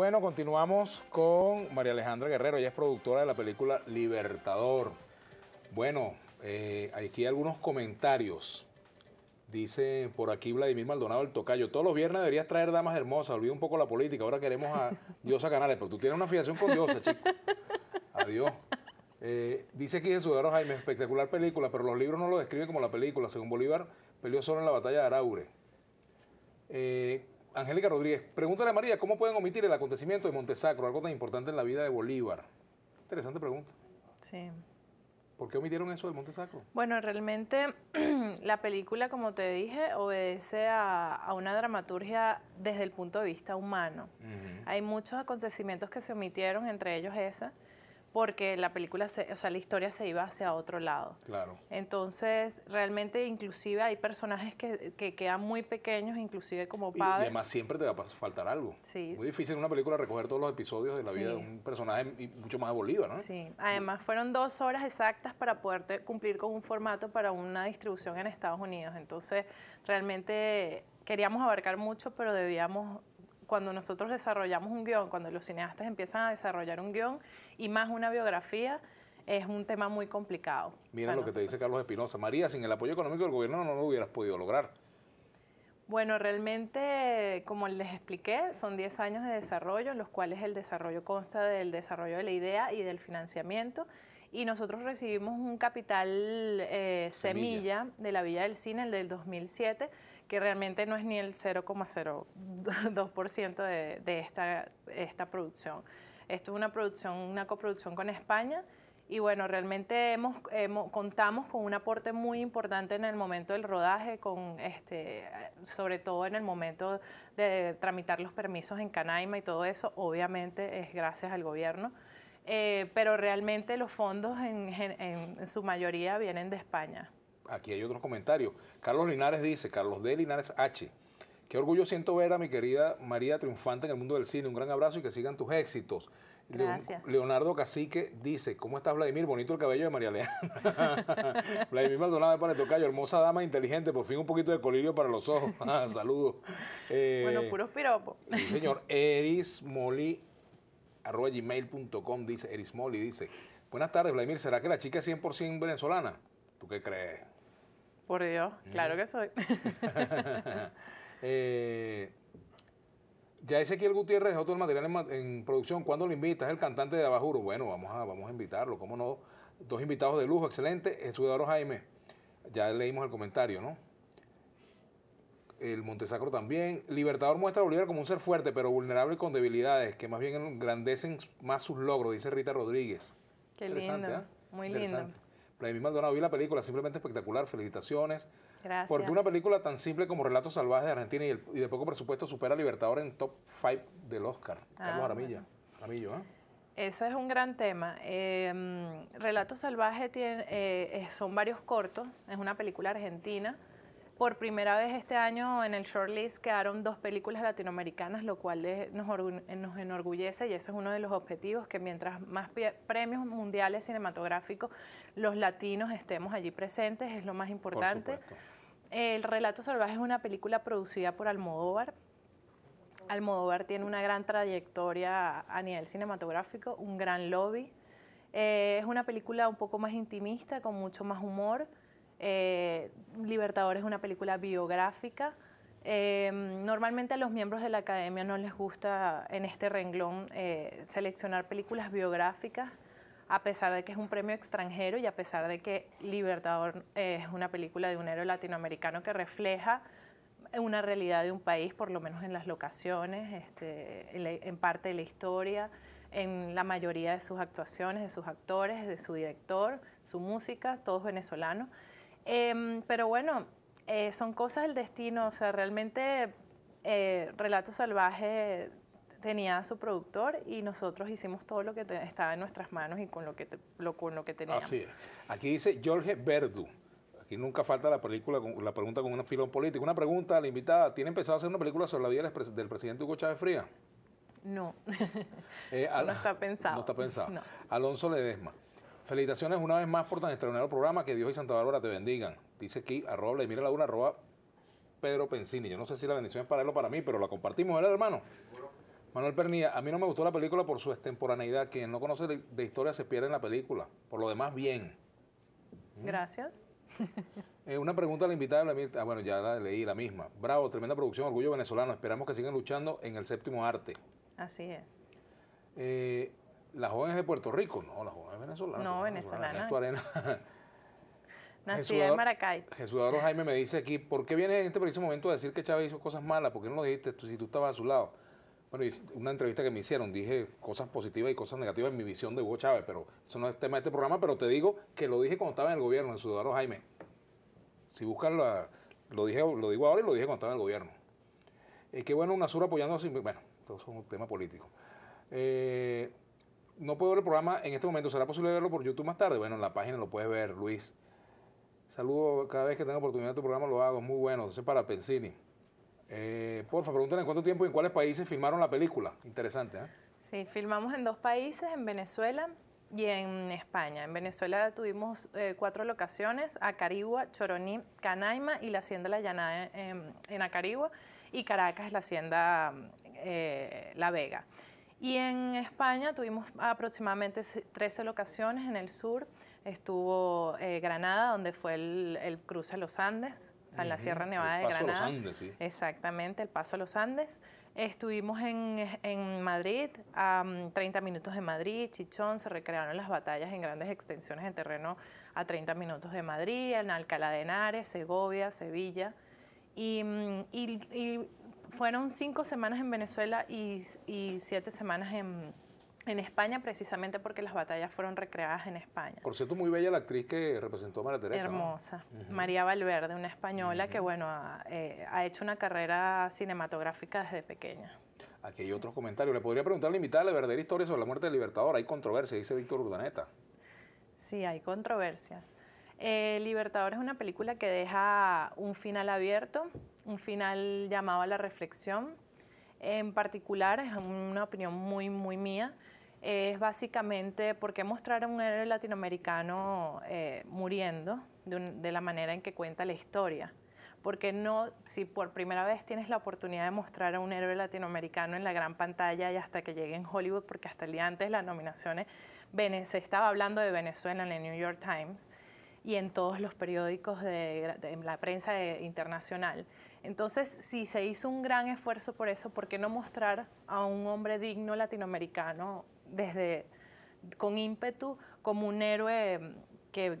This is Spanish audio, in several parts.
Bueno, continuamos con María Alejandra Guerrero, ella es productora de la película Libertador. Bueno, eh, aquí algunos comentarios. Dice por aquí Vladimir Maldonado el tocayo. Todos los viernes deberías traer damas hermosas. Olvida un poco la política. Ahora queremos a Diosa Canales. Pero tú tienes una fijación con Dios, chico. Adiós. Eh, dice aquí Jesús de Jaime, espectacular película, pero los libros no lo describen como la película. Según Bolívar, peleó solo en la batalla de Araure. Eh, Angélica Rodríguez, pregúntale a María, ¿cómo pueden omitir el acontecimiento de Sacro, algo tan importante en la vida de Bolívar? Interesante pregunta. Sí. ¿Por qué omitieron eso de Montesacro? Bueno, realmente la película, como te dije, obedece a, una dramaturgia desde el punto de vista humano. Hay muchos acontecimientos que se omitieron, entre ellos esa, porque la película, o sea, la historia se iba hacia otro lado. Claro. Entonces, realmente, inclusive hay personajes que, quedan muy pequeños, inclusive como padres. Y, además siempre te va a faltar algo. Sí. Muy difícil en una película recoger todos los episodios de la vida de un personaje mucho más abolido, ¿no? Sí. Además, fueron dos horas exactas para poder cumplir con un formato para una distribución en Estados Unidos. Entonces, realmente queríamos abarcar mucho, pero debíamos cuando nosotros desarrollamos un guión, cuando los cineastas empiezan a desarrollar un guión y más una biografía, es un tema muy complicado. Mira lo que te dice Carlos Espinosa. María, sin el apoyo económico del gobierno no lo hubieras podido lograr. Bueno, realmente, como les expliqué, son 10 años de desarrollo, en los cuales el desarrollo consta del desarrollo de la idea y del financiamiento. Y nosotros recibimos un capital eh, semilla. semilla de la Villa del Cine, el del 2007 que realmente no es ni el 0,02% de, de esta, esta producción. Esto es una producción, una coproducción con España y bueno, realmente hemos, contamos con un aporte muy importante en el momento del rodaje, con este, sobre todo en el momento de tramitar los permisos en Canaima y todo eso, obviamente es gracias al gobierno, eh, pero realmente los fondos en su mayoría vienen de España aquí hay otros comentarios. Carlos Linares dice, Carlos D. Linares H. Qué orgullo siento ver a mi querida María triunfante en el mundo del cine. Un gran abrazo y que sigan tus éxitos. Gracias. Leonardo Cacique dice, ¿cómo estás Vladimir? Bonito el cabello de María Leana. Vladimir Maldonado de Panetocayo, hermosa dama, inteligente, por fin un poquito de colirio para los ojos. Ah, saludos. Eh, bueno, puros piropos. señor, Eris Molly, arroba dice, Eris dice, buenas tardes Vladimir, ¿será que la chica es 100% venezolana? ¿Tú qué crees? Por Dios, claro que soy. eh, ya Ezequiel Gutiérrez dejó todo el material en, producción. ¿Cuándo lo invitas? El cantante de Abajuro. Bueno, vamos a, vamos a invitarlo, ¿cómo no? Dos invitados de lujo, excelente. Jesús Eduardo Jaime, ya leímos el comentario, ¿no? El Montesacro también. Libertador muestra a Bolívar como un ser fuerte, pero vulnerable y con debilidades, que más bien engrandecen más sus logros, dice Rita Rodríguez. Qué lindo, ¿ah? muy lindo. Vladimir Maldonado, vi la película, simplemente espectacular, felicitaciones. Gracias. Porque una película tan simple como Relatos Salvajes de Argentina y, de poco presupuesto supera a Libertador en top 5 del Oscar. estamos a Aramilla. Aramillo, ¿eh? Eso es un gran tema. Em, Relatos Salvajes eh, son varios cortos, es una película argentina por primera vez este año en el shortlist quedaron dos películas latinoamericanas, lo cual nos, enorgullece y eso es uno de los objetivos, que mientras más premios mundiales cinematográficos los latinos estemos allí presentes, es lo más importante. El Relato Salvaje es una película producida por Almodóvar. Almodóvar tiene una gran trayectoria a nivel cinematográfico, un gran lobby. Eh, es una película un poco más intimista, con mucho más humor. Eh, Libertador es una película biográfica. Eh, normalmente a los miembros de la academia no les gusta en este renglón eh, seleccionar películas biográficas, a pesar de que es un premio extranjero y a pesar de que Libertador es una película de un héroe latinoamericano que refleja una realidad de un país, por lo menos en las locaciones, este, en, en parte de la historia, en la mayoría de sus actuaciones, de sus actores, de su director, su música, todos venezolanos. Em, pero bueno, eh, son cosas del destino, o sea, realmente eh, Relato Salvaje tenía a su productor y nosotros hicimos todo lo que estaba en nuestras manos y con lo que, lo, lo que teníamos. Así es. Aquí dice Jorge Verdu. Aquí nunca falta la película la pregunta con un filón político. Una pregunta a la invitada. ¿Tiene pensado hacer una película sobre la vida del, presidente Hugo Chávez Fría? No. Eh, Eso no está pensado. No está pensado. Alonso Ledesma felicitaciones una vez más por tan extraordinario programa. Que Dios y Santa Bárbara te bendigan. Dice aquí, arroba y mira la una, arroba Pedro Pensini. Yo no sé si la bendición es para él o para mí, pero la compartimos, ¿verdad, hermano? Manuel Pernilla, a mí no me gustó la película por su extemporaneidad. Quien no conoce de historia se pierde en la película. Por lo demás, bien. Gracias. Eh, una pregunta a la invitada, ah, bueno, ya la leí la misma. Bravo, tremenda producción, orgullo venezolano. Esperamos que sigan luchando en el séptimo arte. Así es. Eh, la joven es de Puerto Rico, no, la joven es venezolana. No, venezolana. Nacida en Maracay. Jesús Jaime me dice aquí, ¿por qué vienes en este preciso momento a decir que Chávez hizo cosas malas? ¿Por qué no lo dijiste tú, si tú estabas a su lado? Bueno, una entrevista que me hicieron, dije cosas positivas y cosas negativas en mi visión de Hugo Chávez, pero eso no es tema de este programa, pero te digo que lo dije cuando estaba en el gobierno, Jesús Jaime. Si buscas, lo, dije, lo digo ahora y lo dije cuando estaba en el gobierno. Eh, qué bueno, sur apoyando, bueno, todo es un tema político. Eh, no puedo ver el programa en este momento, ¿será posible verlo por YouTube más tarde? Bueno, en la página lo puedes ver, Luis. Saludo cada vez que tenga oportunidad de tu programa, lo hago, es muy bueno. Entonces, para Pensini. Por eh, porfa, pregúntale en cuánto tiempo y en cuáles países filmaron la película. Interesante, ¿eh? Sí, filmamos en dos países, en Venezuela y en España. En Venezuela tuvimos eh, cuatro locaciones, Acarigua, Choroní, Canaima y la Hacienda La Llanada eh, en, Acarigua y Caracas, la Hacienda La Vega. Y en España tuvimos aproximadamente 13 locaciones en el sur. Estuvo eh, Granada, donde fue el, cruce a los Andes, o sea, en la Sierra Nevada de Granada. Exactamente, el paso a los Andes. Estuvimos en, en Madrid, a 30 mm, minutos de Madrid, Chichón, se recrearon las batallas en grandes extensiones de terreno a 30 minutos de Madrid, en Alcalá de Henares, Segovia, Sevilla. y mm, fueron cinco semanas en Venezuela y, siete semanas en, en España precisamente porque las batallas fueron recreadas en España. Por cierto, muy bella la actriz que representó a María Teresa. Hermosa. María Valverde, una española que, bueno, eh, ha, hecho una carrera cinematográfica desde pequeña. Aquí hay otros comentarios. Le podría preguntar a la invitada la verdadera historia sobre la muerte de Libertador. Hay controversia, dice Víctor Urdaneta. Sí, hay controversias. Eh, Libertador es una película que deja un final abierto un final llamado a la reflexión. En particular, es una opinión muy, muy mía, es básicamente por qué mostrar a un héroe latinoamericano eh, muriendo de, la manera en que cuenta la historia. Porque no, si por primera vez tienes la oportunidad de mostrar a un héroe latinoamericano en la gran pantalla y hasta que llegue en Hollywood, porque hasta el día antes las nominaciones se estaba hablando de Venezuela en el New York Times y en todos los periódicos de, en la prensa internacional. Entonces, si se hizo un gran esfuerzo por eso, ¿por qué no mostrar a un hombre digno latinoamericano desde con ímpetu como un héroe mm,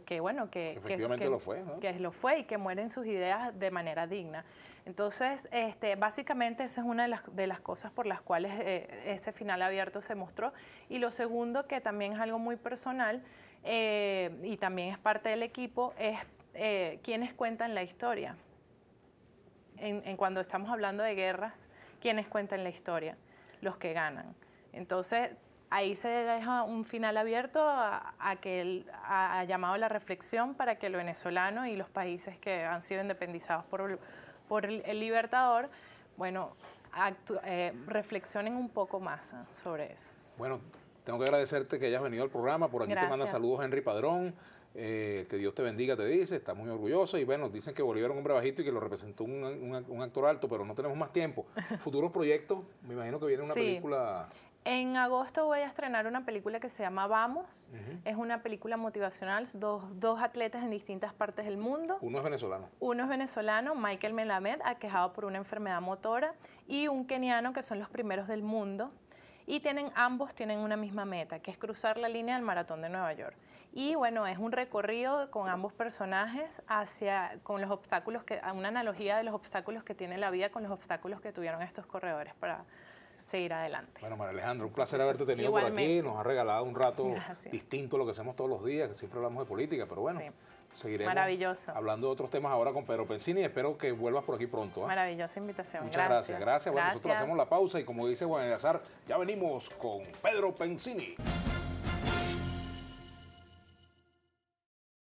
que, bueno, que, lo fue, que fue y que mueren sus ideas de manera digna. Entonces, este, básicamente esa es una de las, cosas por las cuales eh, ese final abierto se mostró. Y lo segundo, que también es algo muy personal eh, y también es parte del equipo, es eh, quienes cuentan la historia en, cuando estamos hablando de guerras, quienes cuentan la historia, los que ganan. Entonces, ahí se deja un final abierto a, que él ha llamado la reflexión para que el venezolano y los países que han sido independizados por, el Libertador, bueno, eh, reflexionen un poco más ¿eh? sobre eso. Bueno, tengo que agradecerte que hayas venido al programa. Por aquí te manda saludos Henry Padrón. Eh, que Dios te bendiga, te dice, está muy orgulloso. Y bueno, dicen que Bolívar un hombre bajito y que lo representó un, actor alto, pero no tenemos más tiempo. Futuros proyectos, me imagino que viene una película. En agosto voy a estrenar una película que se llama Vamos. Es una película motivacional, dos, dos, atletas en distintas partes del mundo. Uno es venezolano. Uno es venezolano, Michael Melamed, aquejado por una enfermedad motora, y un keniano que son los primeros del mundo. Y tienen, ambos tienen una misma meta, que es cruzar la línea del maratón de Nueva York. Y bueno, es un recorrido con ambos personajes hacia, con los obstáculos, que, una analogía de los obstáculos que tiene la vida con los obstáculos que tuvieron estos corredores para seguir adelante. Bueno, María Alejandra, un placer haberte tenido por aquí. Nos ha regalado un rato distinto a lo que hacemos todos los días, que siempre hablamos de política, pero bueno. Seguiremos hablando de otros temas ahora con Pedro Pensini. Espero que vuelvas por aquí pronto. ¿ah? Maravillosa invitación. Muchas gracias. Gracias. Bueno, nosotros hacemos la pausa y como dice Juan Elazar, ya venimos con Pedro Pensini.